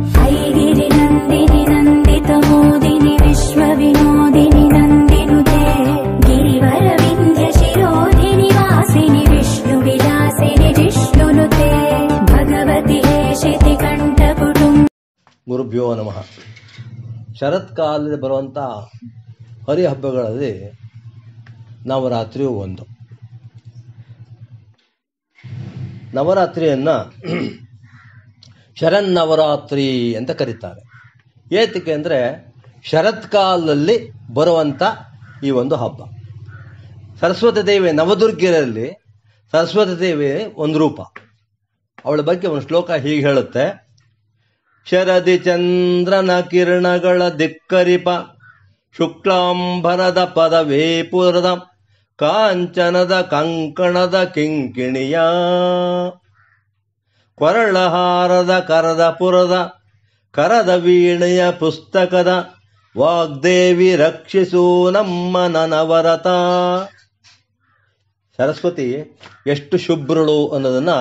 ವಿಷ್ಣು ಗುರುಭ್ಯೋ ನಮಃ ಶರತ್ಕಾಲದಲ್ಲಿ ಬರುವಂಥ ಹರಿಹಬ್ಬಗಳಲ್ಲಿ ನವರಾತ್ರಿಯೂ ಒಂದು ನವರಾತ್ರಿಯನ್ನು ಶರನ್ನವರಾತ್ರಿ ಅಂತ ಕರೀತಾರೆ ಏತಕ್ಕೆ ಅಂದರೆ ಶರತ್ಕಾಲದಲ್ಲಿ ಬರುವಂಥ ಈ ಒಂದು ಹಬ್ಬ ಸರಸ್ವತಿ ದೇವಿ ನವದುರ್ಗಿರಲ್ಲಿ ಸರಸ್ವತಿ ದೇವಿ ಒಂದು ರೂಪ ಅವಳ ಬಗ್ಗೆ ಒಂದು ಶ್ಲೋಕ ಹೀಗೆ ಹೇಳುತ್ತೆ ಶರದಿ ಚಂದ್ರನ ಕಿರಣಗಳ ದಿಕ್ಕರಿಪ ಶುಕ್ಲಾಂಬರದ ಪದವೇ ಪುರದ ಕಾಂಚನದ ಕಂಕಣದ ಕಿಂಕಿಣಿಯ ಕೊರಳಹಾರದ ಕರದ ಪುರದ ಕರದ ವೀಣೆಯ ಪುಸ್ತಕದ ವಾಗ್ದೇವಿ ರಕ್ಷಿಸು ನಮ್ಮ ನನವರತ ಸರಸ್ವತಿ ಎಷ್ಟು ಶುಭ್ರಳು ಅನ್ನೋದನ್ನು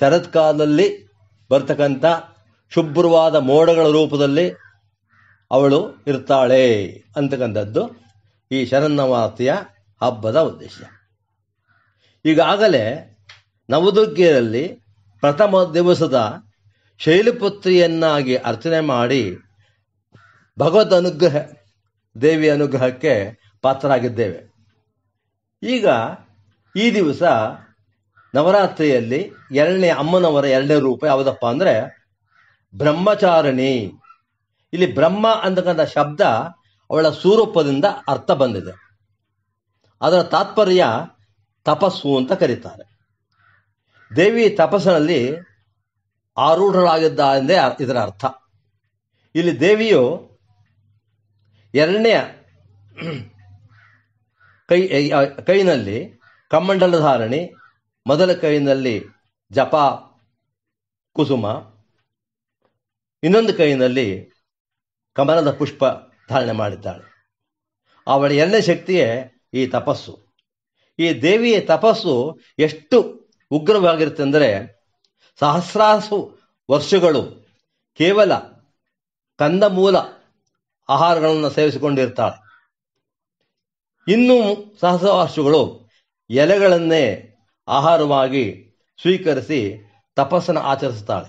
ಶರತ್ಕಾಲದಲ್ಲಿ ಬರ್ತಕ್ಕಂಥ ಶುಭ್ರವಾದ ಮೋಡಗಳ ರೂಪದಲ್ಲಿ ಅವಳು ಇರ್ತಾಳೆ ಅಂತಕ್ಕಂಥದ್ದು ಈ ಶರನ್ನವರಾತ್ರಿಯ ಹಬ್ಬದ ಉದ್ದೇಶ ಈಗಾಗಲೇ ನವದುರ್ಗಿಯರಲ್ಲಿ ಪ್ರಥಮ ದಿವಸದ ಶೈಲಪುತ್ರಿಯನ್ನಾಗಿ ಅರ್ಚನೆ ಮಾಡಿ ಭಗವದ್ ಅನುಗ್ರಹ ದೇವಿ ಅನುಗ್ರಹಕ್ಕೆ ಪಾತ್ರರಾಗಿದ್ದೇವೆ ಈಗ ಈ ದಿವಸ ನವರಾತ್ರಿಯಲ್ಲಿ ಎರಡನೇ ಅಮ್ಮನವರ ಎರಡನೇ ರೂಪ ಯಾವುದಪ್ಪ ಅಂದರೆ ಬ್ರಹ್ಮಚಾರಣಿ ಇಲ್ಲಿ ಬ್ರಹ್ಮ ಅಂತಕ್ಕಂಥ ಶಬ್ದ ಅವಳ ಸ್ವರೂಪದಿಂದ ಅರ್ಥ ಬಂದಿದೆ ಅದರ ತಾತ್ಪರ್ಯ ತಪಸ್ಸು ಅಂತ ಕರೀತಾರೆ ದೇವಿ ತಪಸ್ಸಿನಲ್ಲಿ ಆರೂಢರಾಗಿದ್ದ ಎಂದೇ ಇದರ ಅರ್ಥ ಇಲ್ಲಿ ದೇವಿಯು ಎರಡನೆಯ ಕೈ ಕೈನಲ್ಲಿ ಕಮ್ಮಂಡಲ ಧಾರಣಿ ಮೊದಲ ಕೈನಲ್ಲಿ ಜಪ ಕುಸುಮ ಇನ್ನೊಂದು ಕೈನಲ್ಲಿ ಕಮಲದ ಪುಷ್ಪ ಧಾರಣೆ ಮಾಡಿದ್ದಾಳೆ ಅವಳ ಎರಡನೇ ಶಕ್ತಿಯೇ ಈ ತಪಸ್ಸು ಈ ದೇವಿಯ ತಪಸ್ಸು ಎಷ್ಟು ಉಗ್ರವಾಗಿರುತ್ತೆಂದರೆ ಸಹಸ್ರಾಸು ವರ್ಷಗಳು ಕೇವಲ ಕಂದಮೂಲ ಆಹಾರಗಳನ್ನು ಸೇವಿಸಿಕೊಂಡಿರ್ತಾಳೆ ಇನ್ನೂ ಸಹಸ್ರ ವರ್ಷಗಳು ಎಲೆಗಳನ್ನೇ ಆಹಾರವಾಗಿ ಸ್ವೀಕರಿಸಿ ತಪಸ್ಸನ್ನು ಆಚರಿಸುತ್ತಾಳೆ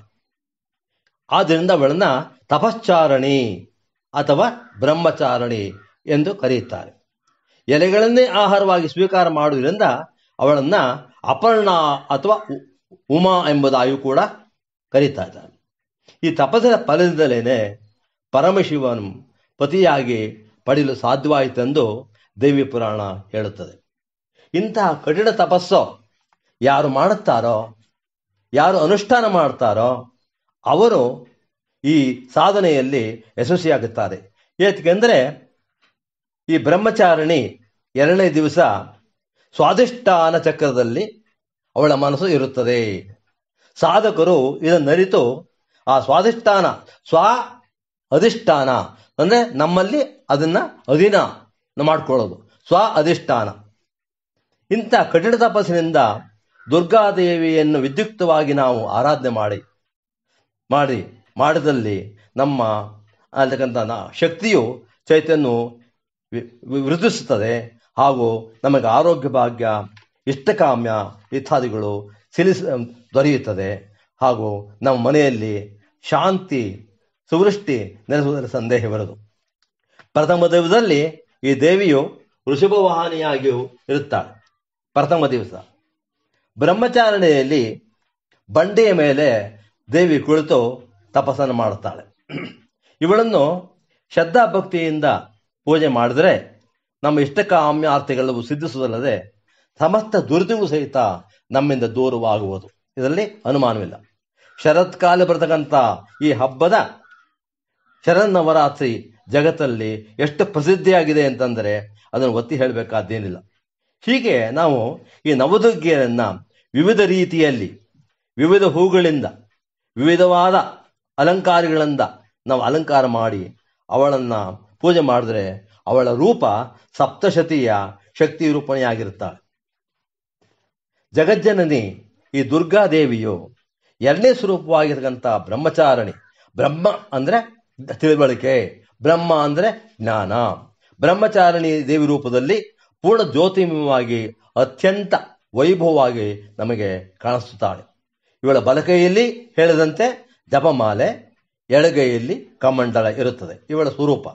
ಆದ್ದರಿಂದ ಅವಳನ್ನು ತಪಶ್ಚಾರಣಿ ಅಥವಾ ಬ್ರಹ್ಮಚಾರಣಿ ಎಂದು ಕರೆಯುತ್ತಾರೆ ಎಲೆಗಳನ್ನೇ ಆಹಾರವಾಗಿ ಸ್ವೀಕಾರ ಮಾಡುವುದರಿಂದ ಅವಳನ್ನ ಅಪರ್ಣ ಅಥವಾ ಉಮಾ ಎಂಬುದಾಯು ಕೂಡ ಕರೀತಾ ಇದ್ದಾನೆ ಈ ತಪಸ್ಸಿನ ಫಲದಿಂದಲೇನೆ ಪರಮಶಿವನು ಪತಿಯಾಗಿ ಪಡೆಯಲು ಸಾಧ್ಯವಾಯಿತೆಂದು ದೇವಿ ಪುರಾಣ ಹೇಳುತ್ತದೆ ಇಂತಹ ಕಠಿಣ ತಪಸ್ಸು ಯಾರು ಮಾಡುತ್ತಾರೋ ಯಾರು ಅನುಷ್ಠಾನ ಮಾಡ್ತಾರೋ ಅವರು ಈ ಸಾಧನೆಯಲ್ಲಿ ಯಶಸ್ವಿಯಾಗುತ್ತಾರೆ ಏಕೆಂದರೆ ಈ ಬ್ರಹ್ಮಚಾರಿಣಿ ಎರಡನೇ ದಿವಸ ಸ್ವಾದಿಷ್ಠಾನ ಚಕ್ರದಲ್ಲಿ ಅವಳ ಮನಸ್ಸು ಇರುತ್ತದೆ ಸಾಧಕರು ಇದನ್ನರಿತು ಆ ಸ್ವಾದಿಷ್ಠಾನ ಸ್ವ ಅಧಿಷ್ಠಾನ ಅಂದರೆ ನಮ್ಮಲ್ಲಿ ಅದನ್ನ ಅಧೀನ ಮಾಡ್ಕೊಳ್ಳೋದು ಸ್ವ ಅಧಿಷ್ಠಾನ ಇಂಥ ಕಠಿಣ ತಪಸ್ಸಿನಿಂದ ದುರ್ಗಾದೇವಿಯನ್ನು ವಿದ್ಯುಕ್ತವಾಗಿ ನಾವು ಆರಾಧನೆ ಮಾಡಿ ಮಾಡಿ ಮಾಡಿದಲ್ಲಿ ನಮ್ಮ ಅಂತಕ್ಕಂಥ ಶಕ್ತಿಯು ಚೈತನ್ಯ ವೃದ್ಧಿಸುತ್ತದೆ ಹಾಗೂ ನಮಗೆ ಆರೋಗ್ಯ ಭಾಗ್ಯ ಇಷ್ಟಕಾಮ್ಯ ಇತ್ಯಾದಿಗಳು ಸಿಲಿಸ ದೊರೆಯುತ್ತದೆ ಹಾಗೂ ನಮ್ಮ ಮನೆಯಲ್ಲಿ ಶಾಂತಿ ಸುವೃಷ್ಟಿ ನೆಲೆಸುವುದರ ಸಂದೇಹವಿರದು ಪ್ರಥಮ ದಿವಸದಲ್ಲಿ ಈ ದೇವಿಯು ವಾಹನಿಯಾಗಿಯೂ ಇರುತ್ತಾಳೆ ಪ್ರಥಮ ದಿವಸ ಬ್ರಹ್ಮಚಾರಣೆಯಲ್ಲಿ ಬಂಡೆಯ ಮೇಲೆ ದೇವಿ ಕುಳಿತು ತಪಸ್ಸನ್ನು ಮಾಡುತ್ತಾಳೆ ಇವಳನ್ನು ಶ್ರದ್ಧಾ ಭಕ್ತಿಯಿಂದ ಪೂಜೆ ಮಾಡಿದರೆ ನಮ್ಮ ಇಷ್ಟ ಕಾಮ್ಯ ಸಿದ್ಧಿಸುವುದಲ್ಲದೆ ಸಮಸ್ತ ದುರಿತವೂ ಸಹಿತ ನಮ್ಮಿಂದ ದೂರವಾಗುವುದು ಇದರಲ್ಲಿ ಅನುಮಾನವಿಲ್ಲ ಶರತ್ಕಾಲ ಬರತಕ್ಕಂಥ ಈ ಹಬ್ಬದ ಶರನ್ನವರಾತ್ರಿ ಜಗತ್ತಲ್ಲಿ ಎಷ್ಟು ಪ್ರಸಿದ್ಧಿಯಾಗಿದೆ ಅಂತಂದರೆ ಅದನ್ನು ಒತ್ತಿ ಹೇಳಬೇಕಾದ್ದೇನಿಲ್ಲ ಹೀಗೆ ನಾವು ಈ ನವದುರ್ಗೆಯನ್ನು ವಿವಿಧ ರೀತಿಯಲ್ಲಿ ವಿವಿಧ ಹೂಗಳಿಂದ ವಿವಿಧವಾದ ಅಲಂಕಾರಗಳಿಂದ ನಾವು ಅಲಂಕಾರ ಮಾಡಿ ಅವಳನ್ನು ಪೂಜೆ ಮಾಡಿದ್ರೆ ಅವಳ ರೂಪ ಸಪ್ತಶತಿಯ ಶಕ್ತಿ ರೂಪಣೆಯಾಗಿರುತ್ತಾಳೆ ಜಗಜ್ಜನನಿ ಈ ದುರ್ಗಾದೇವಿಯು ಎರಡನೇ ಸ್ವರೂಪವಾಗಿರ್ತಕ್ಕಂಥ ಬ್ರಹ್ಮಚಾರಣಿ ಬ್ರಹ್ಮ ಅಂದ್ರೆ ತಿಳಿವಳಿಕೆ ಬ್ರಹ್ಮ ಅಂದ್ರೆ ಜ್ಞಾನ ಬ್ರಹ್ಮಚಾರಣಿ ದೇವಿ ರೂಪದಲ್ಲಿ ಪೂರ್ಣ ಜ್ಯೋತಿಮಯವಾಗಿ ಅತ್ಯಂತ ವೈಭವವಾಗಿ ನಮಗೆ ಕಾಣಿಸುತ್ತಾಳೆ ಇವಳ ಬಲಕೈಯಲ್ಲಿ ಹೇಳಿದಂತೆ ಜಪಮಾಲೆ ಎಳಗೈಯಲ್ಲಿ ಕಮಂಡಲ ಇರುತ್ತದೆ ಇವಳ ಸ್ವರೂಪ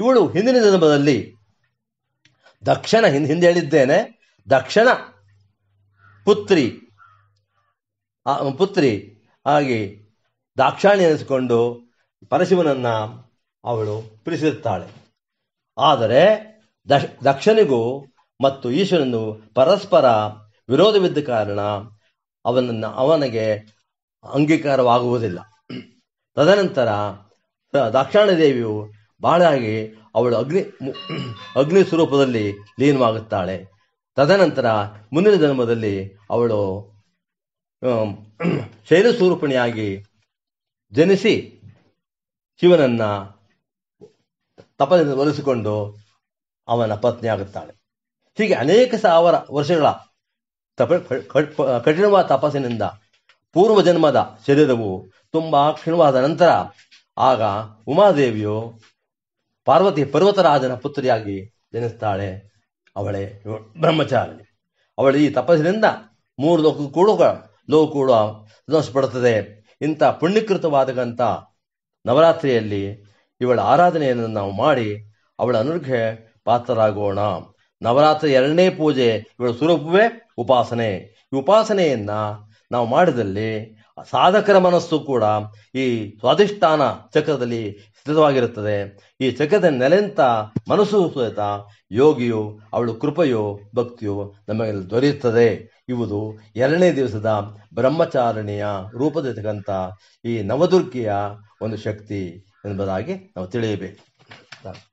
ಇವಳು ಹಿಂದಿನ ಜನ್ಮದಲ್ಲಿ ದಕ್ಷಿಣ ಹಿಂದೆ ಹಿಂದೆ ಹೇಳಿದ್ದೇನೆ ದಕ್ಷಣ ಪುತ್ರಿ ಪುತ್ರಿ ಹಾಗೆ ದಾಕ್ಷಾಣಿ ಎನಿಸಿಕೊಂಡು ಪರಶಿವನನ್ನ ಅವಳು ಪ್ರೀತಿಸುತ್ತಾಳೆ ಆದರೆ ದಶ ದಕ್ಷನಿಗೂ ಮತ್ತು ಈಶ್ವರನು ಪರಸ್ಪರ ವಿರೋಧವಿದ್ದ ಕಾರಣ ಅವನನ್ನು ಅವನಿಗೆ ಅಂಗೀಕಾರವಾಗುವುದಿಲ್ಲ ತದನಂತರ ದಾಕ್ಷಾಣಿ ದೇವಿಯು ಬಾಳಾಗಿ ಅವಳು ಅಗ್ನಿ ಅಗ್ನಿ ಸ್ವರೂಪದಲ್ಲಿ ಲೀನವಾಗುತ್ತಾಳೆ ತದನಂತರ ಮುಂದಿನ ಜನ್ಮದಲ್ಲಿ ಅವಳು ಶೈಲ ಸ್ವರೂಪಣಿಯಾಗಿ ಜನಿಸಿ ಶಿವನನ್ನ ತಪದಿಂದ ಒಲಿಸಿಕೊಂಡು ಅವನ ಪತ್ನಿಯಾಗುತ್ತಾಳೆ ಹೀಗೆ ಅನೇಕ ಸಾವಿರ ವರ್ಷಗಳ ತಪ ಕಠಿಣವಾದ ತಪಸ್ಸಿನಿಂದ ಪೂರ್ವ ಜನ್ಮದ ಶರೀರವು ತುಂಬಾ ಕ್ಷೀಣವಾದ ನಂತರ ಆಗ ಉಮಾದೇವಿಯು ಪಾರ್ವತಿ ಪರ್ವತರಾಜನ ಪುತ್ರಿಯಾಗಿ ಜನಿಸ್ತಾಳೆ ಅವಳೇ ಬ್ರಹ್ಮಚಾರಿ ಅವಳು ಈ ತಪಸ್ಸಿನಿಂದ ಮೂರು ಲೋಕ ಕೂಡ ಲೋಕ ಕೂಡ ಸಂತೋಷಪಡುತ್ತದೆ ಇಂಥ ಪುಣ್ಯಕೃತವಾದಂಥ ನವರಾತ್ರಿಯಲ್ಲಿ ಇವಳ ಆರಾಧನೆಯನ್ನು ನಾವು ಮಾಡಿ ಅವಳ ಅನುಗ್ರಹ ಪಾತ್ರರಾಗೋಣ ನವರಾತ್ರಿ ಎರಡನೇ ಪೂಜೆ ಇವಳ ಸ್ವರೂಪವೇ ಉಪಾಸನೆ ಈ ಉಪಾಸನೆಯನ್ನು ನಾವು ಮಾಡಿದಲ್ಲಿ ಸಾಧಕರ ಮನಸ್ಸು ಕೂಡ ಈ ಸ್ವಾಧಿಷ್ಠಾನ ಚಕ್ರದಲ್ಲಿ ಸ್ಥಿತವಾಗಿರುತ್ತದೆ ಈ ಚಕ್ರದ ನೆಲೆಂತ ಮನಸ್ಸು ಸಹಿತ ಯೋಗಿಯು ಅವಳು ಕೃಪೆಯೋ ಭಕ್ತಿಯು ನಮಗೆ ದೊರೆಯುತ್ತದೆ ಇವುದು ಎರಡನೇ ದಿವಸದ ಬ್ರಹ್ಮಚಾರಣೆಯ ರೂಪದಂತ ಈ ನವದುರ್ಗಿಯ ಒಂದು ಶಕ್ತಿ ಎಂಬುದಾಗಿ ನಾವು ತಿಳಿಯಬೇಕು